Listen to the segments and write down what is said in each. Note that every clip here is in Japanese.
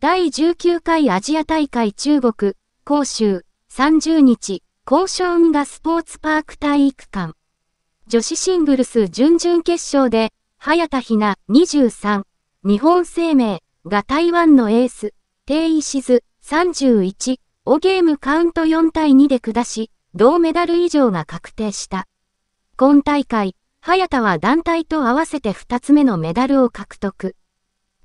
第19回アジア大会中国、広州、30日、広州運河スポーツパーク体育館。女子シングルス準々決勝で、早田ひな23、日本生命が台湾のエース、定位シズ31をゲームカウント4対2で下し、銅メダル以上が確定した。今大会、早田は団体と合わせて2つ目のメダルを獲得。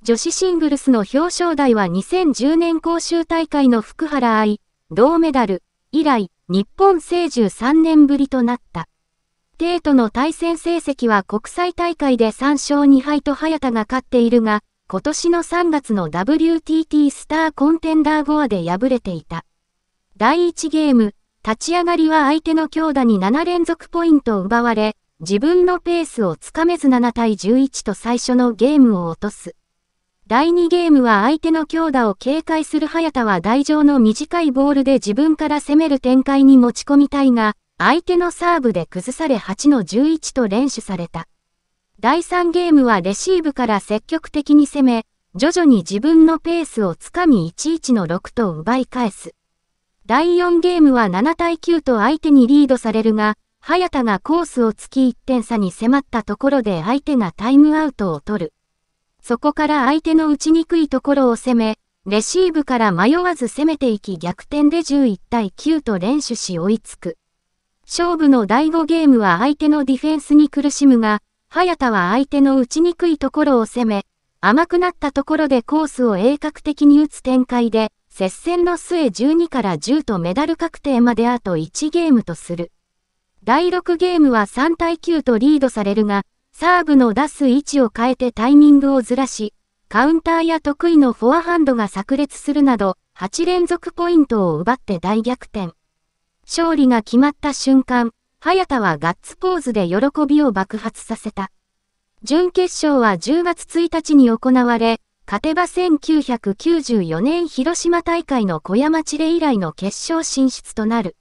女子シングルスの表彰台は2010年公衆大会の福原愛、銅メダル、以来、日本成治3年ぶりとなった。帝との対戦成績は国際大会で3勝2敗と早田が勝っているが、今年の3月の WTT スターコンテンダーゴアで敗れていた。第1ゲーム、立ち上がりは相手の強打に7連続ポイントを奪われ、自分のペースをつかめず7対11と最初のゲームを落とす。第2ゲームは相手の強打を警戒する早田は台上の短いボールで自分から攻める展開に持ち込みたいが、相手のサーブで崩され8の11と連取された。第3ゲームはレシーブから積極的に攻め、徐々に自分のペースをつかみ11の6と奪い返す。第4ゲームは7対9と相手にリードされるが、早田がコースを突き1点差に迫ったところで相手がタイムアウトを取る。そこから相手の打ちにくいところを攻め、レシーブから迷わず攻めていき逆転で11対9と連取し追いつく。勝負の第5ゲームは相手のディフェンスに苦しむが、早田は相手の打ちにくいところを攻め、甘くなったところでコースを鋭角的に打つ展開で、接戦の末12から10とメダル確定まであと1ゲームとする。第6ゲームは3対9とリードされるが、サーブの出す位置を変えてタイミングをずらし、カウンターや得意のフォアハンドが炸裂するなど、8連続ポイントを奪って大逆転。勝利が決まった瞬間、早田はガッツポーズで喜びを爆発させた。準決勝は10月1日に行われ、勝てば1994年広島大会の小山地で以来の決勝進出となる。